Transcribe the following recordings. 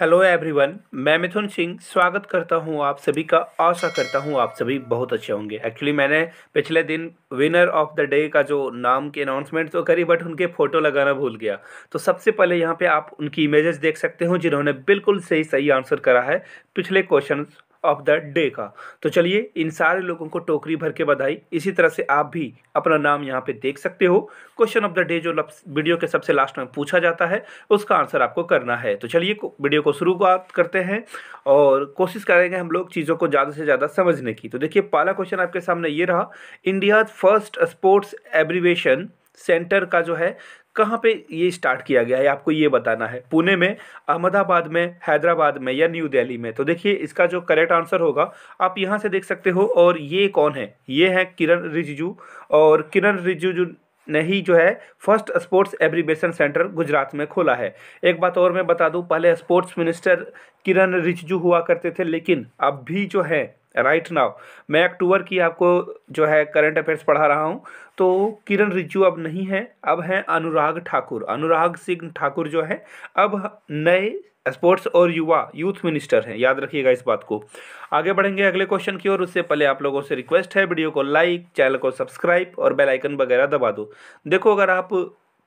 hello everyone मैं मिथुन सिंह स्वागत करता हूं आप सभी का आशा करता हूं आप सभी बहुत अच्छे होंगे एक्चुअली मैंने पिछले दिन विनर ऑफ द डे का जो नाम की अनाउंसमेंट तो करी बट उनके फ़ोटो लगाना भूल गया तो सबसे पहले यहां पे आप उनकी इमेजेस देख सकते हो जिन्होंने बिल्कुल सही सही आंसर करा है पिछले क्वेश्चन ऑफ द डे का तो चलिए इन सारे लोगों को टोकरी भर के बधाई इसी तरह से आप भी अपना नाम यहाँ पे देख सकते हो क्वेश्चन ऑफ द डे जो वीडियो के सबसे लास्ट में पूछा जाता है उसका आंसर आपको करना है तो चलिए वीडियो को शुरू करते हैं और कोशिश करेंगे हम लोग चीज़ों को ज़्यादा से ज़्यादा समझने की तो देखिए पहला क्वेश्चन आपके सामने ये रहा India first sports abbreviation center का जो है कहाँ पे ये स्टार्ट किया गया है आपको ये बताना है पुणे में अहमदाबाद में हैदराबाद में या न्यू दिल्ली में तो देखिए इसका जो करेक्ट आंसर होगा आप यहाँ से देख सकते हो और ये कौन है ये है किरण रिजिजू और किरण रिजिजू ने ही जो है first sports abbreviation center Gujarat में खोला है एक बात और मैं बता दूं पहले स्पोर्ट्स मिनिस्टर किरण रिजिजू हुआ करते थे लेकिन अब भी जो है राइट नाउ मैं अक्टूबर की आपको जो है करंट अफेयर्स पढ़ा रहा हूँ तो किरण रिजू अब नहीं है अब हैं अनुराग ठाकुर अनुराग सिंह ठाकुर जो है अब नए स्पोर्ट्स और युवा यूथ मिनिस्टर हैं याद रखिएगा इस बात को आगे बढ़ेंगे अगले क्वेश्चन की ओर उससे पहले आप लोगों से रिक्वेस्ट है वीडियो को लाइक चैनल को सब्सक्राइब और बेल आइकन वगैरह दबा दो देखो अगर आप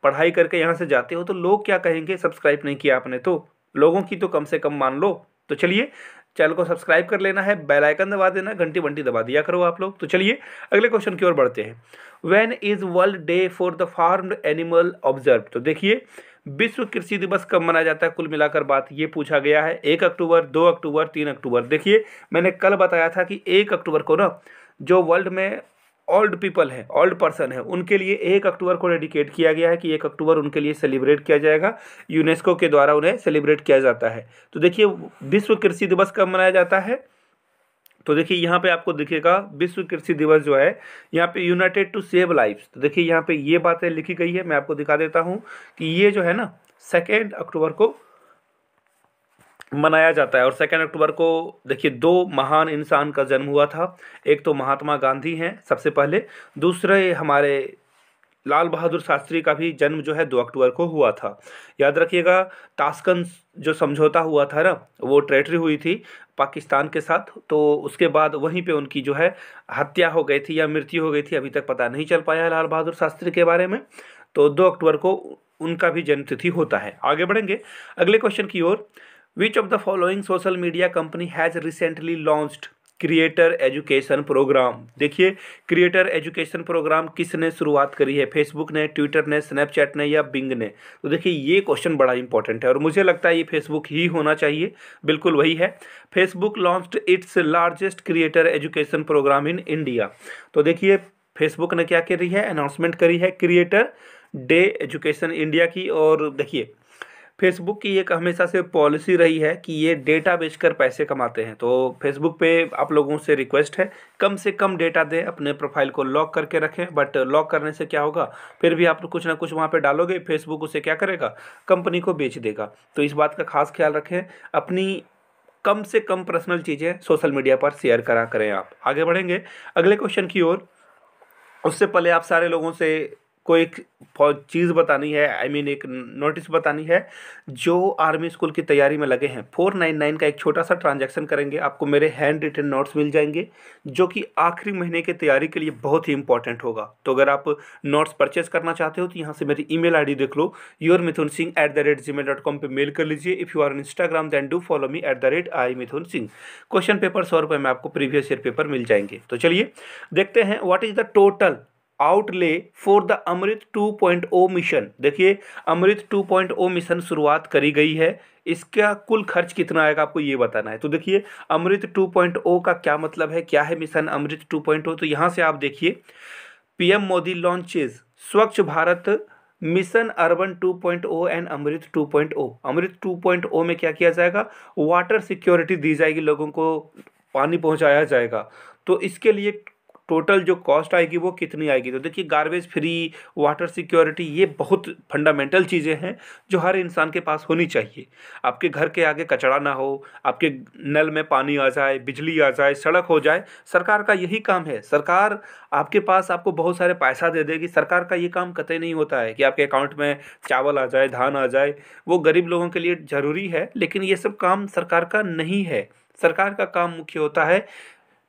पढ़ाई करके यहाँ से जाते हो तो लोग क्या कहेंगे सब्सक्राइब नहीं किया आपने तो लोगों की तो कम से कम मान लो तो चलिए चैनल को सब्सक्राइब कर लेना है बेल आइकन दबा देना घंटी वंटी दबा दिया करो आप लोग तो चलिए अगले क्वेश्चन की ओर बढ़ते हैं when is world day for the farm animal observe तो देखिए विश्व कृषि दिवस कब मनाया जाता है कुल मिलाकर बात ये पूछा गया है एक अक्टूबर दो अक्टूबर तीन अक्टूबर देखिए मैंने कल बताया था कि एक अक्टूबर को ना जो वर्ल्ड में ओल्ड पीपल है ओल्ड पर्सन है उनके लिए एक अक्टूबर को डेडिकेट किया गया है कि एक अक्टूबर उनके लिए सेलिब्रेट किया जाएगा यूनेस्को के द्वारा उन्हें सेलिब्रेट किया जाता है तो देखिए विश्व कृषि दिवस कब मनाया जाता है तो देखिए यहाँ पे आपको दिखेगा विश्व कृषि दिवस जो है यहाँ पे यूनाइटेड टू सेव लाइफ्स तो देखिए यहाँ पे ये बातें लिखी गई है मैं आपको दिखा देता हूँ कि ये जो है ना सेकेंड अक्टूबर को मनाया जाता है और सेकेंड अक्टूबर को देखिए दो महान इंसान का जन्म हुआ था एक तो महात्मा गांधी हैं सबसे पहले दूसरे हमारे लाल बहादुर शास्त्री का भी जन्म जो है दो अक्टूबर को हुआ था याद रखिएगा तास्कन जो समझौता हुआ था ना वो ट्रेटरी हुई थी पाकिस्तान के साथ तो उसके बाद वहीं पे उनकी जो है हत्या हो गई थी या मृत्यु हो गई थी अभी तक पता नहीं चल पाया लाल बहादुर शास्त्री के बारे में तो दो अक्टूबर को उनका भी जन्मतिथि होता है आगे बढ़ेंगे अगले क्वेश्चन की ओर which of the following social media company has recently launch creator education program देखिए क्रिएटर एजुकेशन प्रोग्राम किसने शुरुआत करी है फेसबुक ने ट्विटर ने स्नैपचैट ने या बिंग ने तो देखिए ये क्वेश्चन बड़ा इंपॉर्टेंट है और मुझे लगता है ये फेसबुक ही होना चाहिए बिल्कुल वही है Facebook launched its largest creator education program in India तो देखिए फेसबुक ने क्या करी है अनाउंसमेंट करी है क्रिएटर डे एजुकेशन इंडिया की और देखिए फेसबुक की एक हमेशा से पॉलिसी रही है कि ये डेटा बेचकर पैसे कमाते हैं तो फेसबुक पे आप लोगों से रिक्वेस्ट है कम से कम डेटा दें अपने प्रोफाइल को लॉक करके रखें बट लॉक करने से क्या होगा फिर भी आप कुछ ना कुछ वहाँ पर डालोगे फेसबुक उसे क्या करेगा कंपनी को बेच देगा तो इस बात का खास ख्याल रखें अपनी कम से कम पर्सनल चीज़ें सोशल मीडिया पर शेयर करा करें आप आगे बढ़ेंगे अगले क्वेश्चन की ओर उससे पहले आप सारे लोगों से को एक चीज़ बतानी है आई I मीन mean, एक नोटिस बतानी है जो आर्मी स्कूल की तैयारी में लगे हैं फोर नाइन नाइन का एक छोटा सा ट्रांजैक्शन करेंगे आपको मेरे हैंड रिटन नोट्स मिल जाएंगे जो कि आखिरी महीने की तैयारी के लिए बहुत ही इंपॉर्टेंट होगा तो अगर आप नोट्स परचेज करना चाहते हो तो यहाँ से मेरी ई मेल देख लो your Mithun Singh at the rate Gmail dot com पर मेल कर लीजिए if you are on Instagram then do follow me at the rate I Mithun Singh question paper सौ रुपये में आपको प्रीवियस ईयर पेपर मिल जाएंगे तो चलिए देखते हैं what is the total outlay for the Amrut 2.0 mission देखिए अमृत 2.0 मिशन शुरुआत करी गई है इसका कुल खर्च कितना आएगा आपको ये बताना है तो देखिए अमृत 2.0 का क्या मतलब है क्या है मिशन अमृत 2.0 तो यहाँ से आप देखिए PM Modi launches Swachh Bharat mission urban 2.0 and Amrut 2.0 Amrut 2.0 में क्या किया जाएगा वाटर सिक्योरिटी दी जाएगी लोगों को पानी पहुँचाया जाएगा तो इसके लिए टोटल जो कॉस्ट आएगी वो कितनी आएगी तो देखिए गार्बेज फ्री वाटर सिक्योरिटी ये बहुत फंडामेंटल चीज़ें हैं जो हर इंसान के पास होनी चाहिए आपके घर के आगे कचरा ना हो आपके नल में पानी आ जाए बिजली आ जाए सड़क हो जाए सरकार का यही काम है सरकार आपके पास आपको बहुत सारे पैसा दे देगी सरकार का ये काम कतई नहीं होता है कि आपके अकाउंट में चावल आ जाए धान आ जाए वो गरीब लोगों के लिए ज़रूरी है लेकिन ये सब काम सरकार का नहीं है सरकार का काम मुख्य होता है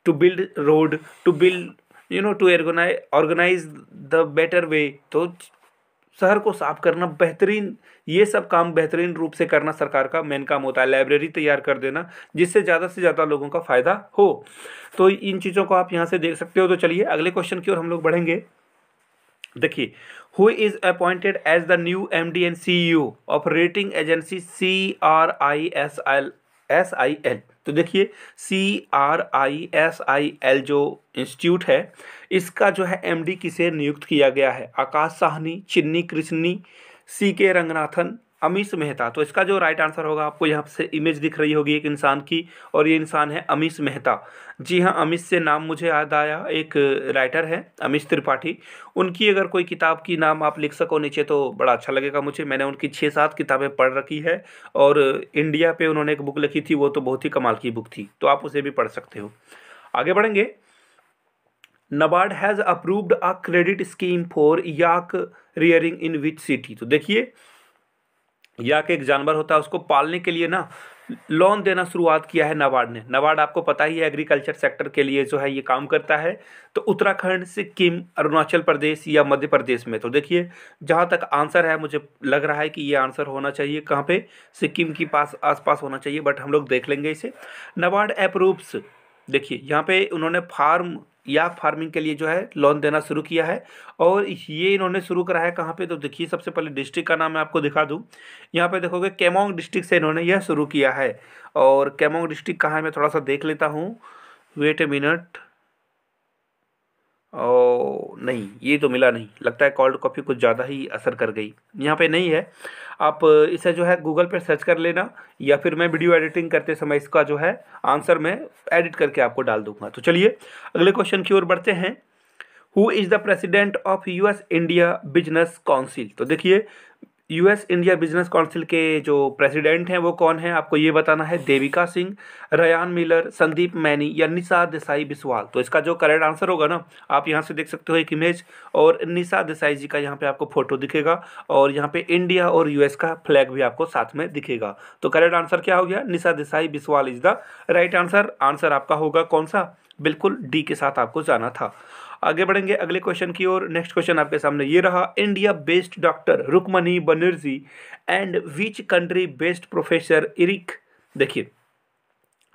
to build road to build you know to organize organize the better way तो शहर को साफ करना बेहतरीन ये सब काम बेहतरीन रूप से करना सरकार का मेन काम होता है लाइब्रेरी तैयार कर देना जिससे ज़्यादा से ज़्यादा लोगों का फ़ायदा हो तो इन चीज़ों को आप यहाँ से देख सकते हो तो चलिए अगले क्वेश्चन की ओर हम लोग बढ़ेंगे देखिए who is appointed as the new M D and C E of rating agency C R I S L S I L तो देखिए C R I S I L जो इंस्टीट्यूट है इसका जो है एमडी किसे नियुक्त किया गया है आकाश साहनी चिन्नी कृष्णी सी के रंगनाथन अमीश मेहता तो इसका जो राइट आंसर होगा आपको यहाँ से इमेज दिख रही होगी एक इंसान की और ये इंसान है अमीश मेहता जी हाँ अमित से नाम मुझे याद आया एक राइटर है अमित त्रिपाठी उनकी अगर कोई किताब की नाम आप लिख सको नीचे तो बड़ा अच्छा लगेगा मुझे मैंने उनकी छः सात किताबें पढ़ रखी है और इंडिया पे उन्होंने एक बुक लिखी थी वो तो बहुत ही कमाल की बुक थी तो आप उसे भी पढ़ सकते हो आगे बढ़ेंगे NABARD has approved a credit scheme for yak rearing in which city तो देखिए याक एक जानवर होता है उसको पालने के लिए ना लोन देना शुरुआत किया है नाबार्ड ने नाबार्ड आपको पता ही है एग्रीकल्चर सेक्टर के लिए जो है ये काम करता है तो उत्तराखंड सिक्किम अरुणाचल प्रदेश या मध्य प्रदेश में तो देखिए जहाँ तक आंसर है मुझे लग रहा है कि ये आंसर होना चाहिए कहाँ पे सिक्किम के पास आसपास होना चाहिए बट हम लोग देख लेंगे इसे नाबार्ड अप्रूव्स देखिए यहाँ पे उन्होंने फार्म या फार्मिंग के लिए जो है लोन देना शुरू किया है और ये इन्होंने शुरू करा है कहाँ पे तो देखिए सबसे पहले डिस्ट्रिक्ट का नाम मैं आपको दिखा दूँ यहाँ पे देखोगे कैमोंग डिस्ट्रिक्ट से इन्होंने यह शुरू किया है और कैमोंग डिस्ट्रिक्ट कहाँ है मैं थोड़ा सा देख लेता हूँ वेट ए मिनट और नहीं ये तो मिला नहीं लगता है कोल्ड कॉफ़ी कुछ ज़्यादा ही असर कर गई यहाँ पर नहीं है आप इसे जो है गूगल पर सर्च कर लेना या फिर मैं वीडियो एडिटिंग करते समय इसका जो है आंसर मैं एडिट करके आपको डाल दूंगा तो चलिए अगले क्वेश्चन की ओर बढ़ते हैं who is the president of US India business council तो देखिए यूएस इंडिया बिजनेस काउंसिल के जो प्रेसिडेंट हैं वो कौन हैं आपको ये बताना है देविका सिंह रयान मिलर संदीप मैनी या निशा देसाई बिस्वाल तो इसका जो करेक्ट आंसर होगा ना आप यहाँ से देख सकते हो एक इमेज और निशा देसाई जी का यहाँ पे आपको फोटो दिखेगा और यहाँ पे इंडिया और यूएस का फ्लैग भी आपको साथ में दिखेगा तो करेक्ट आंसर क्या हो गया Nisha Desai Biswal is the right answer answer आपका होगा कौन सा बिल्कुल डी के साथ आपको जाना था आगे बढ़ेंगे अगले क्वेश्चन की ओर नेक्स्ट क्वेश्चन आपके सामने ये रहा India based doctor Rukmini Banerjee and which country based professor Eric देखिए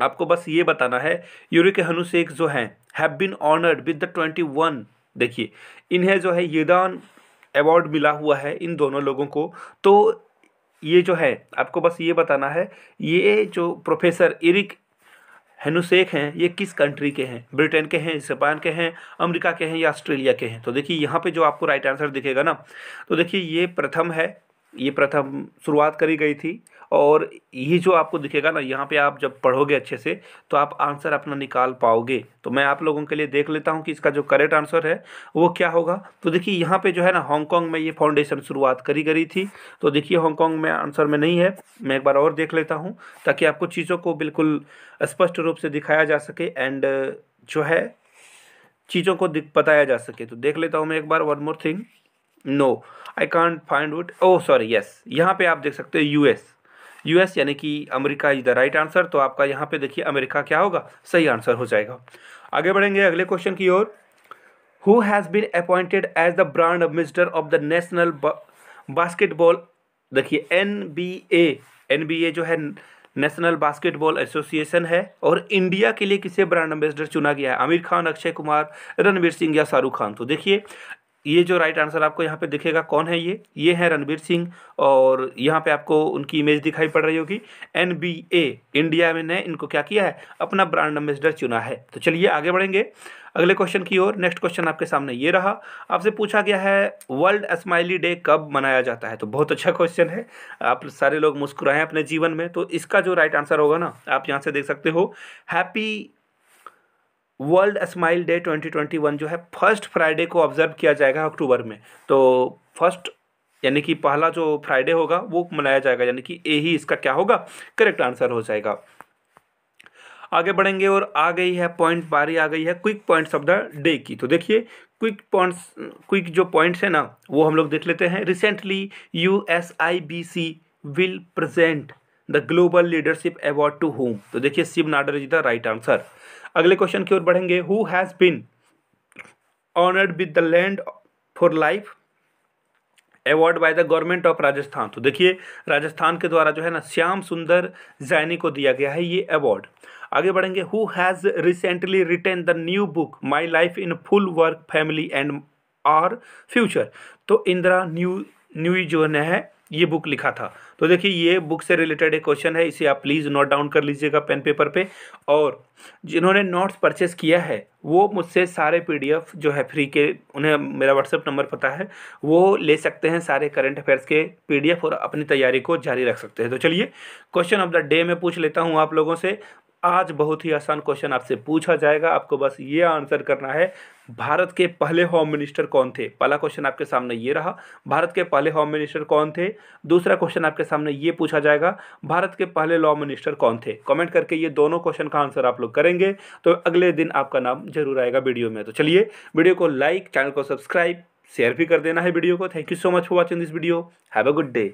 आपको बस ये बताना है यूरिक हनुसेक जो हैं have been honoured with the twenty one देखिए इन्हें जो है यदान अवार्ड मिला हुआ है इन दोनों लोगों को तो ये जो है आपको बस ये बताना है ये जो प्रोफेसर इरिक हेनुसेक हैं ये किस कंट्री के हैं ब्रिटेन के हैं जापान के हैं अमेरिका के हैं या ऑस्ट्रेलिया के हैं तो देखिए यहाँ पे जो आपको राइट आंसर दिखेगा ना तो देखिए ये प्रथम है ये प्रथम शुरुआत करी गई थी और ये जो आपको दिखेगा ना यहाँ पे आप जब पढ़ोगे अच्छे से तो आप आंसर अपना निकाल पाओगे तो मैं आप लोगों के लिए देख लेता हूँ कि इसका जो करेक्ट आंसर है वो क्या होगा तो देखिए यहाँ पे जो है ना हांगकॉन्ग में ये फाउंडेशन शुरुआत करी गई थी तो देखिए हांगकॉन्ग में आंसर में नहीं है मैं एक बार और देख लेता हूँ ताकि आपको चीज़ों को बिल्कुल स्पष्ट रूप से दिखाया जा सके एंड जो है चीज़ों को बताया जा सके तो देख लेता हूँ मैं एक बार one more thing no I can't find out oh sorry yes यहाँ पे आप देख सकते हो यूएस यूएस यानी कि America is the right answer तो आपका यहाँ पे देखिए अमेरिका क्या होगा सही आंसर हो जाएगा आगे बढ़ेंगे अगले क्वेश्चन की ओर who has been appointed as the brand ambassador of the national basketball देखिए N B A N B A जो है नेशनल बास्केटबॉल एसोसिएशन है और इंडिया के लिए किसे ब्रांड एम्बेसडर चुना गया है आमिर खान अक्षय कुमार रणवीर सिंह या शाहरुख खान तो देखिए ये जो राइट आंसर आपको यहाँ पे दिखेगा कौन है ये ये है रणबीर सिंह और यहाँ पे आपको उनकी इमेज दिखाई पड़ रही होगी एन बी ए इंडिया में ने इनको क्या किया है अपना ब्रांड एम्बेसडर चुना है तो चलिए आगे बढ़ेंगे अगले क्वेश्चन की ओर नेक्स्ट क्वेश्चन आपके सामने ये रहा आपसे पूछा गया है वर्ल्ड स्माइली डे कब मनाया जाता है तो बहुत अच्छा क्वेश्चन है आप सारे लोग मुस्कुराएं अपने जीवन में तो इसका जो राइट आंसर होगा ना आप यहाँ से देख सकते हो हैप्पी वर्ल्ड स्माइल डे 2021 जो है फर्स्ट फ्राइडे को ऑब्जर्व किया जाएगा अक्टूबर में तो फर्स्ट यानी कि पहला जो फ्राइडे होगा वो मनाया जाएगा यानी कि ए ही इसका क्या होगा करेक्ट आंसर हो जाएगा आगे बढ़ेंगे और आ गई है पॉइंट बारी आ गई है quick points of the day की तो देखिए क्विक पॉइंट्स क्विक जो पॉइंट्स है ना वो हम लोग देख लेते हैं recently U S I B C will present the global leadership award to whom तो देखिए Shiv Nadar is the right answer अगले क्वेश्चन की ओर बढ़ेंगे who has been honoured with the land for life award by the government of Rajasthan तो देखिए राजस्थान के द्वारा जो है ना श्याम सुंदर जैनी को दिया गया है ये अवार्ड आगे बढ़ेंगे who has recently written the new book my life in full work family and our future तो इंदिरा न्यू न्यू जो है ये बुक लिखा था तो देखिए ये बुक से रिलेटेड एक क्वेश्चन है इसे आप प्लीज़ नोट डाउन कर लीजिएगा पेन पेपर पे और जिन्होंने नोट्स परचेस किया है वो मुझसे सारे पीडीएफ जो है फ्री के उन्हें मेरा व्हाट्सअप नंबर पता है वो ले सकते हैं सारे करंट अफेयर्स के पीडीएफ और अपनी तैयारी को जारी रख सकते हैं तो चलिए क्वेश्चन ऑफ द डे में पूछ लेता हूँ आप लोगों से आज बहुत ही आसान क्वेश्चन आपसे पूछा जाएगा आपको बस ये आंसर करना है भारत के पहले होम मिनिस्टर कौन थे पहला क्वेश्चन आपके सामने ये रहा भारत के पहले होम मिनिस्टर कौन थे दूसरा क्वेश्चन आपके सामने ये पूछा जाएगा भारत के पहले लॉ मिनिस्टर कौन थे कमेंट करके ये दोनों क्वेश्चन का आंसर आप लोग करेंगे तो अगले दिन आपका नाम जरूर आएगा वीडियो में तो चलिए वीडियो को लाइक चैनल को सब्सक्राइब शेयर भी कर देना है वीडियो को thank you so much for watching this video have a good day